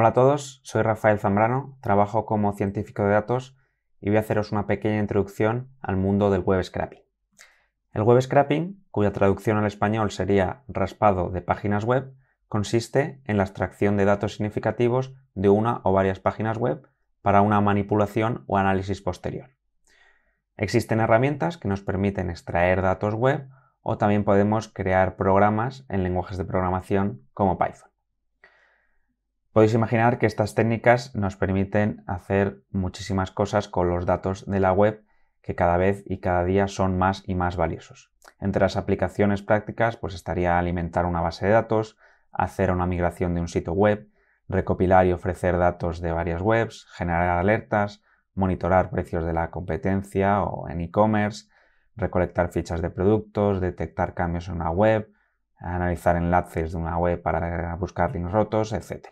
Hola a todos, soy Rafael Zambrano, trabajo como científico de datos y voy a haceros una pequeña introducción al mundo del web scrapping. El web scrapping, cuya traducción al español sería raspado de páginas web, consiste en la extracción de datos significativos de una o varias páginas web para una manipulación o análisis posterior. Existen herramientas que nos permiten extraer datos web o también podemos crear programas en lenguajes de programación como Python. Podéis imaginar que estas técnicas nos permiten hacer muchísimas cosas con los datos de la web que cada vez y cada día son más y más valiosos. Entre las aplicaciones prácticas pues estaría alimentar una base de datos, hacer una migración de un sitio web, recopilar y ofrecer datos de varias webs, generar alertas, monitorar precios de la competencia o en e-commerce, recolectar fichas de productos, detectar cambios en una web, analizar enlaces de una web para buscar links rotos, etc.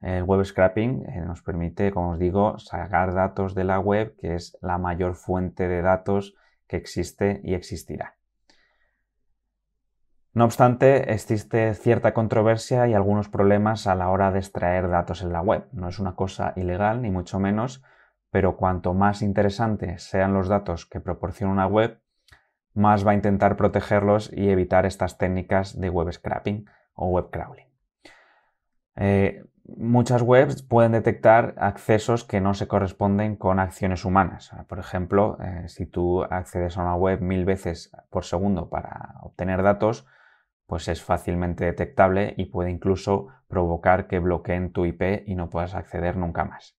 El web scrapping eh, nos permite, como os digo, sacar datos de la web, que es la mayor fuente de datos que existe y existirá. No obstante, existe cierta controversia y algunos problemas a la hora de extraer datos en la web. No es una cosa ilegal, ni mucho menos, pero cuanto más interesantes sean los datos que proporciona una web, más va a intentar protegerlos y evitar estas técnicas de web scrapping o web crawling. Eh, muchas webs pueden detectar accesos que no se corresponden con acciones humanas. Ah, por ejemplo, eh, si tú accedes a una web mil veces por segundo para obtener datos, pues es fácilmente detectable y puede incluso provocar que bloqueen tu IP y no puedas acceder nunca más.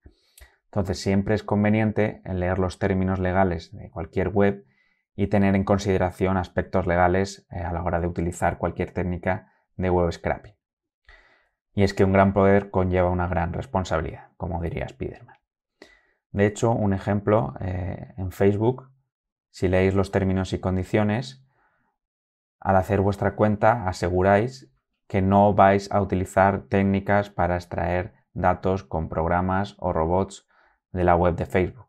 Entonces siempre es conveniente leer los términos legales de cualquier web y tener en consideración aspectos legales eh, a la hora de utilizar cualquier técnica de web scrapping. Y es que un gran poder conlleva una gran responsabilidad, como diría Spiderman. De hecho, un ejemplo, eh, en Facebook, si leéis los términos y condiciones, al hacer vuestra cuenta aseguráis que no vais a utilizar técnicas para extraer datos con programas o robots de la web de Facebook.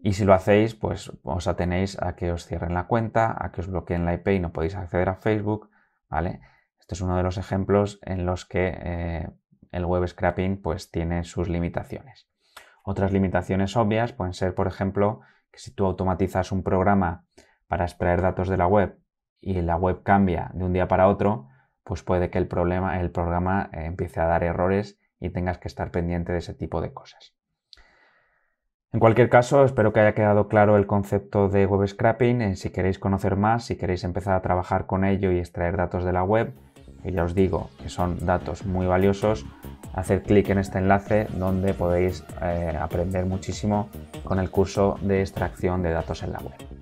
Y si lo hacéis, pues os atenéis a que os cierren la cuenta, a que os bloqueen la IP y no podéis acceder a Facebook, ¿vale? Este es uno de los ejemplos en los que eh, el web scrapping pues tiene sus limitaciones. Otras limitaciones obvias pueden ser, por ejemplo, que si tú automatizas un programa para extraer datos de la web y la web cambia de un día para otro, pues puede que el, problema, el programa eh, empiece a dar errores y tengas que estar pendiente de ese tipo de cosas. En cualquier caso, espero que haya quedado claro el concepto de web scrapping. Eh, si queréis conocer más, si queréis empezar a trabajar con ello y extraer datos de la web, que ya os digo que son datos muy valiosos, hacer clic en este enlace donde podéis eh, aprender muchísimo con el curso de extracción de datos en la web.